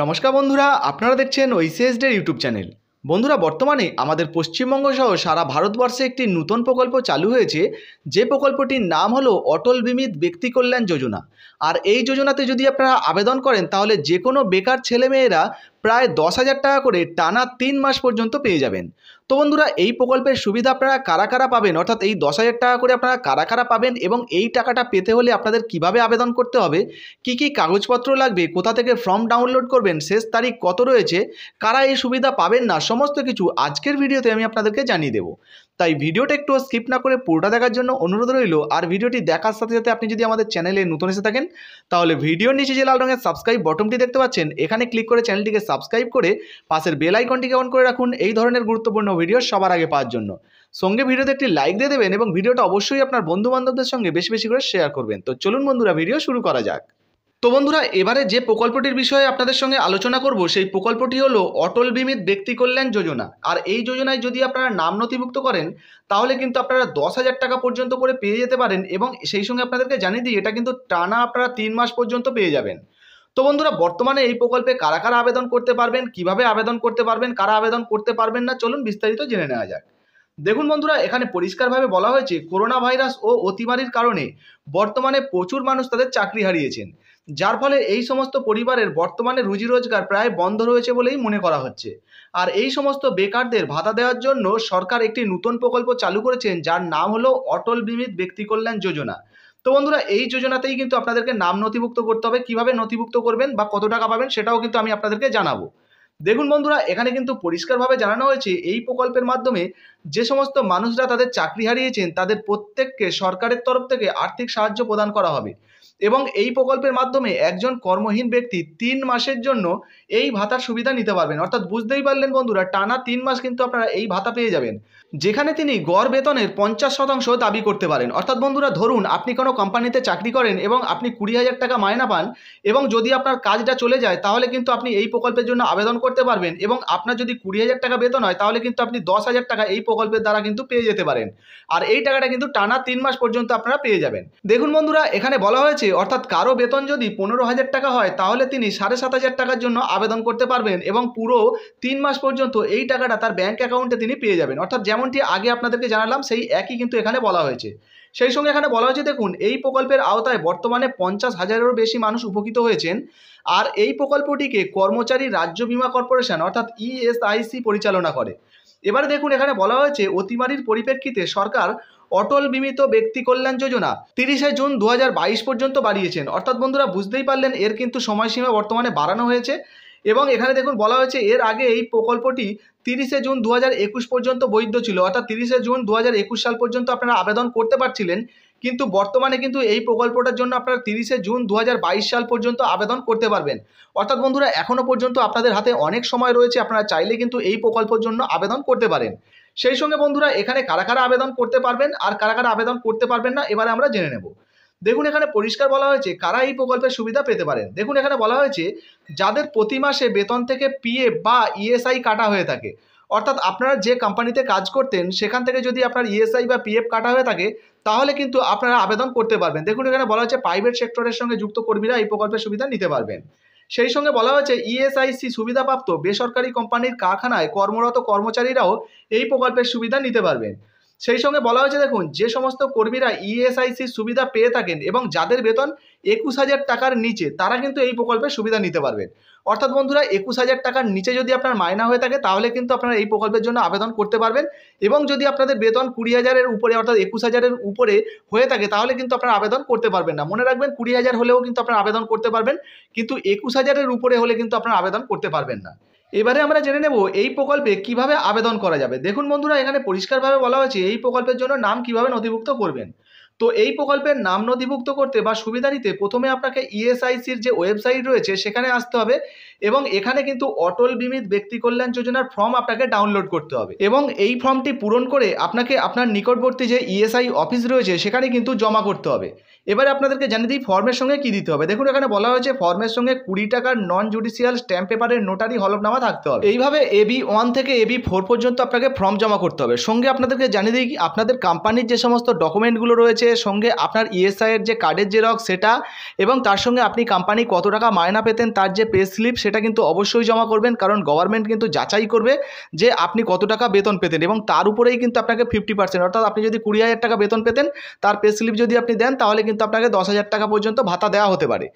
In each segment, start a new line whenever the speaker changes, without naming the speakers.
নমস্কার বন্ধুরা আপনারা দেখছেন ডের ইউটিউব চ্যানেল বন্ধুরা বর্তমানে আমাদের পশ্চিমবঙ্গ সহ সারা ভারতবর্ষে একটি নূতন প্রকল্প চালু হয়েছে যে প্রকল্পটির নাম হলো অটল বিমিত ব্যক্তি কল্যাণ যোজনা আর এই যোজনাতে যদি আপনারা আবেদন করেন তাহলে যে কোনো বেকার ছেলেমেয়েরা প্রায় দশ হাজার টাকা করে টানা তিন মাস পর্যন্ত পেয়ে যাবেন তো বন্ধুরা এই প্রকল্পের সুবিধা আপনারা কারা কারা পাবেন অর্থাৎ এই দশ হাজার টাকা করে আপনারা কারা কারা পাবেন এবং এই টাকাটা পেতে হলে আপনাদের কিভাবে আবেদন করতে হবে কি কি কাগজপত্র লাগবে কোথা থেকে ফর্ম ডাউনলোড করবেন শেষ তারিখ কত রয়েছে কারা এই সুবিধা পাবেন না সমস্ত কিছু আজকের ভিডিওতে আমি আপনাদেরকে জানিয়ে দেবো তাই ভিডিওটা একটু স্কিপ না করে পুরোটা দেখার জন্য অনুরোধ রইল আর ভিডিওটি দেখার সাথে সাথে আপনি যদি আমাদের চ্যানেলে নতুন এসে থাকেন তাহলে ভিডিওর নিচে যে লাল রঙের সাবস্ক্রাইব বটনটি দেখতে পাচ্ছেন এখানে ক্লিক করে চ্যানেলটিকে সাবস্ক্রাইব করে পাশের বেল আইকনটিকে অন করে রাখুন এই ধরনের গুরুত্বপূর্ণ ভিডিও সবার আগে পাওয়ার জন্য সঙ্গে ভিডিওতে একটি লাইক দিয়ে দেবেন এবং ভিডিওটা অবশ্যই আপনার বন্ধু বান্ধবদের সঙ্গে বেশি বেশি করে শেয়ার করবেন তো চলুন বন্ধুরা ভিডিও শুরু করা যাক তো বন্ধুরা এবারে যে প্রকল্পটির বিষয়ে আপনাদের সঙ্গে আলোচনা করব সেই প্রকল্পটি হলো অটল বিমিত ব্যক্তি কল্যাণ যোজনা আর এই যোজনায় যদি আপনারা নাম নথিভুক্ত করেন তাহলে কিন্তু আপনারা দশ হাজার টাকা পর্যন্ত করে পেয়ে যেতে পারেন এবং সেই সঙ্গে আপনাদেরকে জানিয়ে দিই এটা কিন্তু টানা আপনারা তিন মাস পর্যন্ত পেয়ে যাবেন তো বন্ধুরা বর্তমানে এই প্রকল্পে কারা কারা আবেদন করতে পারবেন কিভাবে আবেদন করতে পারবেন কারা আবেদন করতে পারবেন না চলুন বিস্তারিত জেনে নেওয়া যাক দেখুন বন্ধুরা এখানে পরিষ্কারভাবে বলা হয়েছে করোনা ভাইরাস ও অতিমারির কারণে বর্তমানে প্রচুর মানুষ তাদের চাকরি হারিয়েছেন যার ফলে এই সমস্ত পরিবারের বর্তমানে রুজি রোজগার প্রায় বন্ধ রয়েছে বলেই মনে করা হচ্ছে আর এই সমস্ত বেকারদের ভাতা দেওয়ার জন্য সরকার একটি নতুন প্রকল্প চালু করেছেন যার নাম হলো অটল বিমিত ব্যক্তি কল্যাণ যোজনা তো বন্ধুরা এই যোজনাতেই কিন্তু আপনাদেরকে নাম নথিভুক্ত করতে হবে কিভাবে নথিভুক্ত করবেন বা কত টাকা পাবেন সেটাও কিন্তু আমি আপনাদেরকে জানাবো দেখুন বন্ধুরা এখানে কিন্তু পরিষ্কারভাবে জানানো হয়েছে এই প্রকল্পের মাধ্যমে যে সমস্ত মানুষরা তাদের চাকরি হারিয়েছেন তাদের প্রত্যেককে সরকারের তরফ থেকে আর্থিক সাহায্য প্রদান করা হবে এবং এই প্রকল্পের মাধ্যমে একজন কর্মহীন ব্যক্তি তিন মাসের জন্য এই ভাতার সুবিধা নিতে পারবেন অর্থাৎ বুঝতেই পারলেন বন্ধুরা টানা তিন মাস কিন্তু আপনারা এই ভাতা পেয়ে যাবেন যেখানে তিনি গড় বেতনের পঞ্চাশ শতাংশ দাবি করতে পারেন অর্থাৎ বন্ধুরা ধরুন আপনি কোনো কোম্পানিতে চাকরি করেন এবং আপনি কুড়ি হাজার টাকা মায়না পান এবং যদি আপনার কাজটা চলে যায় তাহলে কিন্তু আপনি এই প্রকল্পের জন্য আবেদন করতে পারবেন এবং আপনার যদি কুড়ি হাজার টাকা বেতন হয় তাহলে কিন্তু আপনি দশ হাজার টাকা এই প্রকল্পের দ্বারা কিন্তু পেয়ে যেতে পারেন আর এই টাকাটা কিন্তু টানা তিন মাস পর্যন্ত আপনারা পেয়ে যাবেন দেখুন বন্ধুরা এখানে বলা হয়েছে অর্থাৎ কারো বেতন যদি পনেরো হাজার টাকা হয় তাহলে তিনি সাড়ে সাত হাজার টাকার জন্য আবেদন করতে পারবেন এবং পুরো তিন মাস পর্যন্ত এই টাকাটা তার ব্যাংক অ্যাকাউন্টে তিনি পেয়ে যাবেন অর্থাৎ যেমনটি আগে আপনাদেরকে জানালাম সেই একই কিন্তু এখানে বলা হয়েছে সেই সঙ্গে এখানে বলা হয়েছে দেখুন এই প্রকল্পের আওতায় বর্তমানে পঞ্চাশ হাজারেরও বেশি মানুষ উপকৃত হয়েছেন আর এই প্রকল্পটিকে কর্মচারী রাজ্য বিমা কর্পোরেশন অর্থাৎ ইএসআইসি পরিচালনা করে এবারে দেখুন এখানে বলা হয়েছে অতিমারির পরিপ্রেক্ষিতে সরকার অটল বিমিত ব্যক্তি কল্যাণ যোজনা তিরিশে জুন দু পর্যন্ত বাড়িয়েছেন অর্থাৎ বন্ধুরা বুঝতেই পারলেন এর কিন্তু সময়সীমা বর্তমানে বাড়ানো হয়েছে এবং এখানে দেখুন বলা হয়েছে এর আগে এই প্রকল্পটি তিরিশে জুন দু পর্যন্ত বৈধ ছিল অর্থাৎ তিরিশে জুন দু সাল পর্যন্ত আপনারা আবেদন করতে পারছিলেন কিন্তু বর্তমানে কিন্তু এই প্রকল্পটার জন্য আপনারা তিরিশে জুন দু সাল পর্যন্ত আবেদন করতে পারবেন অর্থাৎ বন্ধুরা এখনও পর্যন্ত আপনাদের হাতে অনেক সময় রয়েছে আপনারা চাইলে কিন্তু এই প্রকল্পের জন্য আবেদন করতে পারেন সেই সঙ্গে বন্ধুরা এখানে কারা কারা আবেদন করতে পারবেন আর কারা কারা আবেদন করতে পারবেন না এবারে আমরা জেনে নেব দেখুন এখানে পরিষ্কার বলা হয়েছে কারা এই প্রকল্পের সুবিধা পেতে পারেন দেখুন এখানে বলা হয়েছে যাদের প্রতি মাসে বেতন থেকে পিএফ বা ইএসআই e কাটা হয়ে থাকে অর্থাৎ আপনারা যে কোম্পানিতে কাজ করতেন সেখান থেকে যদি আপনার ইএসআই e বা পিএফ কাটা হয়ে থাকে তাহলে কিন্তু আপনারা আবেদন করতে পারবেন দেখুন এখানে বলা হচ্ছে প্রাইভেট সেক্টরের সঙ্গে যুক্ত কর্মীরা এই প্রকল্পের সুবিধা নিতে পারবেন সেই সঙ্গে বলা হয়েছে ইএসআইসি e সুবিধাপ্রাপ্ত বেসরকারি কোম্পানির কারখানায় কর্মরত কর্মচারীরাও এই প্রকল্পের সুবিধা নিতে পারবেন সেই সঙ্গে বলা হয়েছে দেখুন যে সমস্ত কর্মীরা ইএসআইসি e সুবিধা পেয়ে থাকেন এবং যাদের বেতন একুশ হাজার টাকার নিচে তারা কিন্তু এই প্রকল্পের সুবিধা নিতে পারবেন অর্থাৎ বন্ধুরা একুশ হাজার টাকার নিচে যদি আপনার মায়না হয়ে থাকে তাহলে কিন্তু আপনারা এই প্রকল্পের জন্য আবেদন করতে পারবেন এবং যদি আপনাদের বেতন কুড়ি হাজারের উপরে অর্থাৎ একুশ হাজারের উপরে হয়ে থাকে তাহলে কিন্তু আপনারা আবেদন করতে পারবেন না মনে রাখবেন কুড়ি হাজার হলেও কিন্তু আপনারা আবেদন করতে পারবেন কিন্তু একুশ হাজারের উপরে হলে কিন্তু আপনারা আবেদন করতে পারবেন না এবারে আমরা জেনে নেব এই প্রকল্পে কিভাবে আবেদন করা যাবে দেখুন বন্ধুরা এখানে পরিষ্কারভাবে বলা হয়েছে এই প্রকল্পের জন্য নাম কিভাবে নথিভুক্ত করবেন তো এই প্রকল্পের নাম নথিভুক্ত করতে বা সুবিধা নিতে প্রথমে আপনাকে ইএসআইসির যে ওয়েবসাইট রয়েছে সেখানে আসতে হবে এবং এখানে কিন্তু অটল বিমিত ব্যক্তি কল্যাণ যোজনার ফর্ম আপনাকে ডাউনলোড করতে হবে এবং এই ফর্মটি পূরণ করে আপনাকে আপনার নিকটবর্তী যে ইএসআই অফিস রয়েছে সেখানে কিন্তু জমা করতে হবে এবারে আপনাদেরকে জানিয়ে দিই ফর্মের সঙ্গে কী দিতে হবে দেখুন এখানে বলা হয়েছে ফর্মের সঙ্গে কুড়ি টাকার নন জুডিশিয়াল স্ট্যাম্প পেপারের নোটারি হলফনামা থাকতে হবে এইভাবে এবি ওয়ান থেকে এবি ফোর পর্যন্ত আপনাকে ফর্ম জমা করতে হবে সঙ্গে আপনাদেরকে জানিয়ে দিই আপনাদের কোম্পানির যে সমস্ত ডকুমেন্টগুলো রয়েছে রয়েছে সঙ্গে আপনার ইএসআইয়ের e যে কার্ডের জেরক্স সেটা এবং তার সঙ্গে আপনি কোম্পানি কত টাকা মায়না পেতেন তার যে পে স্লিপ সেটা কিন্তু অবশ্যই জমা করবেন কারণ গভর্নমেন্ট কিন্তু যাচাই করবে যে আপনি কত টাকা বেতন পেতেন এবং তার উপরেই কিন্তু আপনাকে ফিফটি পার্সেন্ট অর্থাৎ আপনি যদি কুড়ি হাজার টাকা বেতন পেতেন তার পে স্লিপ যদি আপনি দেন তাহলে কিন্তু আপনাকে দশ হাজার টাকা পর্যন্ত ভাতা দেওয়া হতে পারে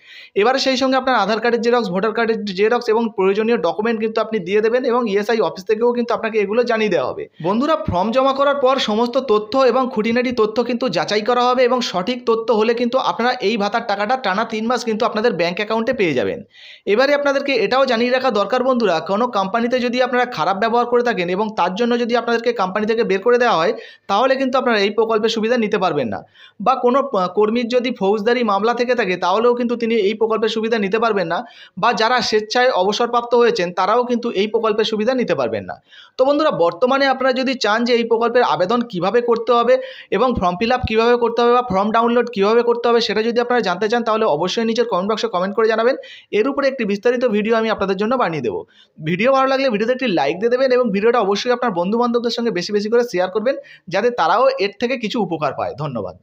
এবারে সেই সঙ্গে আপনার আধার কার্ডের জেরক্স ভোটার কার্ডের জেরক্স এবং প্রয়োজনীয় ডকুমেন্ট কিন্তু আপনি দিয়ে দেবেন এবং ইএসআই e অফিস থেকেও কিন্তু আপনাকে এগুলো জানিয়ে দেওয়া হবে বন্ধুরা ফর্ম জমা করার পর সমস্ত তথ্য এবং খুঁটিনাটি তথ্য কিন্তু যাচাই করা করা হবে এবং সঠিক তথ্য হলে কিন্তু আপনারা এই ভাতার টাকাটা টানা তিন মাস কিন্তু আপনাদের ব্যাঙ্ক অ্যাকাউন্টে পেয়ে যাবেন এবারে আপনাদেরকে এটাও জানিয়ে রাখা দরকার বন্ধুরা কোনো কোম্পানিতে যদি আপনারা খারাপ ব্যবহার করে থাকেন এবং তার জন্য যদি আপনাদেরকে কোম্পানি থেকে বের করে দেওয়া হয় তাহলে কিন্তু আপনারা এই প্রকল্পের সুবিধা নিতে পারবেন না বা কোনো কর্মীর যদি ফৌজদারি মামলা থেকে থাকে তাহলেও কিন্তু তিনি এই প্রকল্পের সুবিধা নিতে পারবেন না বা যারা স্বেচ্ছায় অবসরপ্রাপ্ত হয়েছেন তারাও কিন্তু এই প্রকল্পের সুবিধা নিতে পারবেন না তো বন্ধুরা বর্তমানে আপনারা যদি চান যে এই প্রকল্পের আবেদন কিভাবে করতে হবে এবং ফর্ম ফিল আপ কীভাবে করতে হবে বা ফর্ম ডাউনলোড কীভাবে করতে হবে সেটা যদি আপনারা জানতে চান তাহলে অবশ্যই নিচের কমেন্ট বক্সে কমেন্ট করে জানাবেন এর উপরে একটি বিস্তারিত ভিডিও আমি আপনাদের জন্য বানিয়ে দেবো ভিডিও ভালো লাগলে ভিডিওতে একটি লাইক দিয়ে দেবেন এবং ভিডিওটা অবশ্যই আপনার বন্ধুবান্ধবদের সঙ্গে বেশি বেশি করে শেয়ার করবেন যাতে তারাও এর থেকে কিছু উপকার পায় ধন্যবাদ